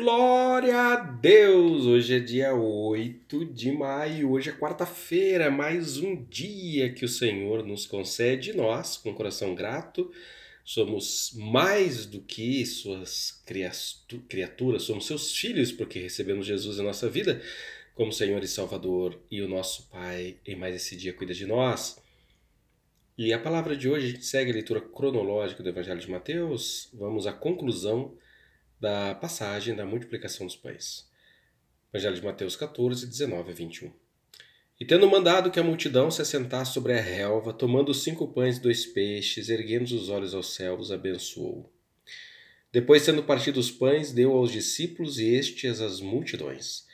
Glória a Deus! Hoje é dia 8 de maio, hoje é quarta-feira, mais um dia que o Senhor nos concede, nós, com coração grato, somos mais do que suas criaturas, somos seus filhos, porque recebemos Jesus em nossa vida como Senhor e Salvador, e o nosso Pai em mais esse dia cuida de nós. E a palavra de hoje a gente segue a leitura cronológica do Evangelho de Mateus, vamos à conclusão da passagem da multiplicação dos pães. Evangelho de Mateus 14, 19 a 21. E tendo mandado que a multidão se assentasse sobre a relva, tomando cinco pães e dois peixes, erguendo os olhos aos céus, abençoou. Depois, tendo partido os pães, deu aos discípulos e estes às multidões.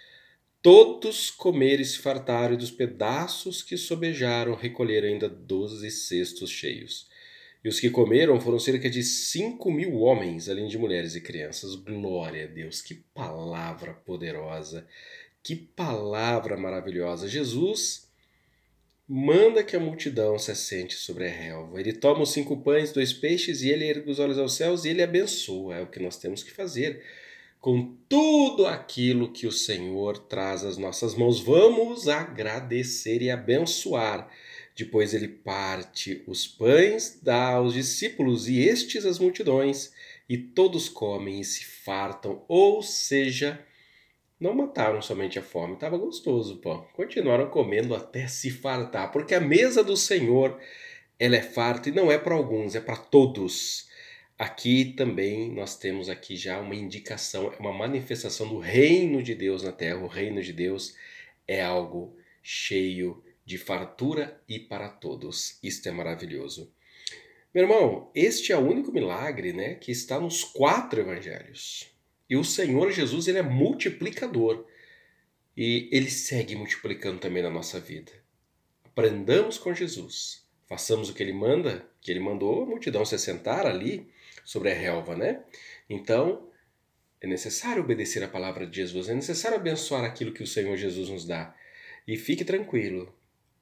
Todos comeram e se fartaram, e dos pedaços que sobejaram recolheram ainda doze cestos cheios. E os que comeram foram cerca de 5 mil homens, além de mulheres e crianças. Glória a Deus, que palavra poderosa, que palavra maravilhosa. Jesus manda que a multidão se assente sobre a relva. Ele toma os cinco pães, dois peixes, e ele ergue os olhos aos céus e ele abençoa. É o que nós temos que fazer com tudo aquilo que o Senhor traz às nossas mãos. Vamos agradecer e abençoar depois ele parte os pães, dá aos discípulos e estes às multidões, e todos comem e se fartam, ou seja, não mataram somente a fome, estava gostoso o pão. Continuaram comendo até se fartar, porque a mesa do Senhor ela é farta e não é para alguns, é para todos. Aqui também nós temos aqui já uma indicação, é uma manifestação do reino de Deus na terra. O reino de Deus é algo cheio de fartura e para todos. Isto é maravilhoso. Meu irmão, este é o único milagre né, que está nos quatro evangelhos. E o Senhor Jesus ele é multiplicador. E ele segue multiplicando também na nossa vida. Aprendamos com Jesus. Façamos o que ele manda, que ele mandou a multidão se assentar ali sobre a relva, né? Então, é necessário obedecer a palavra de Jesus, é necessário abençoar aquilo que o Senhor Jesus nos dá. E fique tranquilo,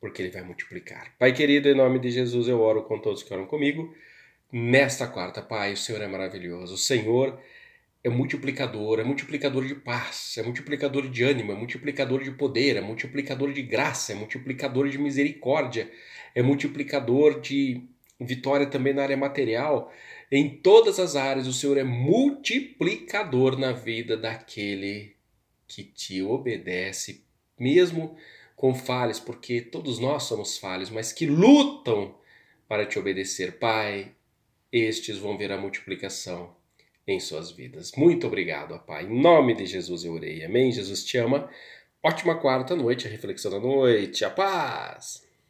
porque Ele vai multiplicar. Pai querido, em nome de Jesus eu oro com todos que oram comigo. Nesta quarta, Pai, o Senhor é maravilhoso. O Senhor é multiplicador, é multiplicador de paz, é multiplicador de ânimo, é multiplicador de poder, é multiplicador de graça, é multiplicador de misericórdia, é multiplicador de vitória também na área material. Em todas as áreas, o Senhor é multiplicador na vida daquele que te obedece, mesmo com falhas, porque todos nós somos falhos, mas que lutam para te obedecer. Pai, estes vão ver a multiplicação em suas vidas. Muito obrigado, Pai. Em nome de Jesus eu orei. Amém? Jesus te ama. Ótima quarta noite, a reflexão da noite. A paz!